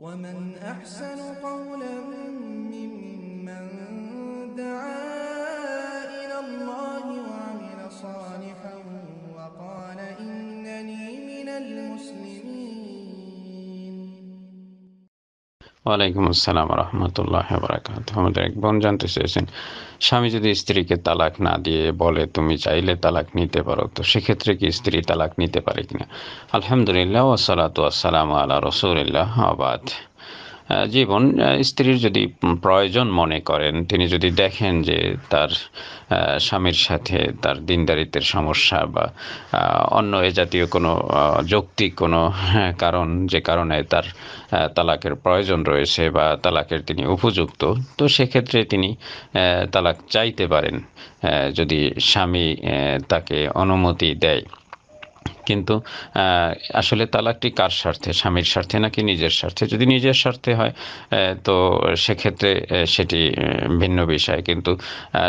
ومن أحسن قولا ممن ওয়ালাইকুম আসসালাম রহমতুল্লাহ বারাকাত আমাদের এক বোন জানতে চেয়েছেন স্বামী যদি স্ত্রীকে তালাক না দিয়ে বলে তুমি চাইলে তালাক নিতে পারো তো সেক্ষেত্রে কি স্ত্রী তালাক নিতে পারে কিনা আলহামদুলিল্লাহ ওসালাত আসসালাম আল্লাহ রসুলিল্লাহ আবাদ জীবন স্ত্রীর যদি প্রয়োজন মনে করেন তিনি যদি দেখেন যে তার স্বামীর সাথে তার দিনদারিত্বের সমস্যা বা অন্য এ জাতীয় কোনো যৌক্তিক কোনো হ্যাঁ, কারণ যে কারণে তার তালাকের প্রয়োজন রয়েছে বা তালাকের তিনি উপযুক্ত তো সেক্ষেত্রে তিনি তালাক চাইতে পারেন যদি স্বামী তাকে অনুমতি দেয় কিন্তু আসলে তালাকটি কার স্বার্থে স্বামীর স্বার্থে নাকি নিজের স্বার্থে যদি নিজের স্বার্থে হয় তো সেক্ষেত্রে সেটি ভিন্ন বিষয় কিন্তু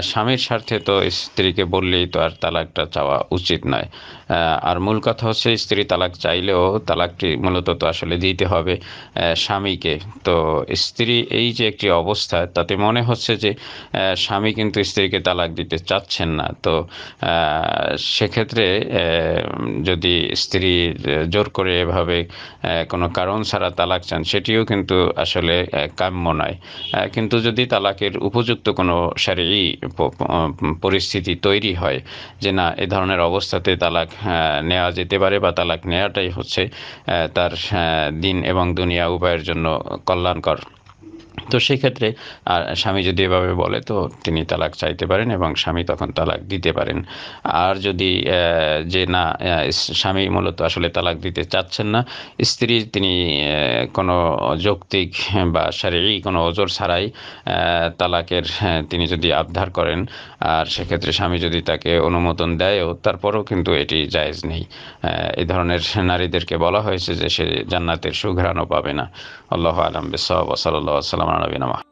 স্বামীর স্বার্থে তো স্ত্রীকে বললেই তো আর তালাকটা চাওয়া উচিত নয় আর মূল কথা হচ্ছে স্ত্রী তালাক চাইলেও তালাকটি মূলত তো আসলে দিতে হবে স্বামীকে তো স্ত্রী এই যে একটি অবস্থা তাতে মনে হচ্ছে যে স্বামী কিন্তু স্ত্রীকে তালাক দিতে চাচ্ছেন না তো সেক্ষেত্রে যদি যদি স্ত্রী জোর করে এভাবে কোনো কারণ ছাড়া তালাক চান সেটিও কিন্তু আসলে কাম্য নয় কিন্তু যদি তালাকের উপযুক্ত কোনো শারীরিক পরিস্থিতি তৈরি হয় যে না এ ধরনের অবস্থাতে তালাক নেওয়া যেতে পারে বা তালাক নেওয়াটাই হচ্ছে তার দিন এবং দুনিয়া উপায়ের জন্য কল্যাণকর তো সেক্ষেত্রে আর স্বামী যদি এভাবে বলে তো তিনি তালাক চাইতে পারেন এবং স্বামী তখন তালাক দিতে পারেন আর যদি যে না স্বামী মূলত আসলে তালাক দিতে চাচ্ছেন না স্ত্রী তিনি কোনো যৌক্তিক বা শারীরিক কোনো ওজোর ছাড়াই তালাকের হ্যাঁ, তিনি যদি আবধার করেন আর সেক্ষেত্রে স্বামী যদি তাকে অনুমোদন দেয়ও তারপরেও কিন্তু এটি জায়েজ নেই এ ধরনের নারীদেরকে বলা হয়েছে যে সে জান্নাতের সুঘ্রাণও পাবে না আল্লাহ আলম বিসাল্লাহ সাল্লাম on aina vinoma.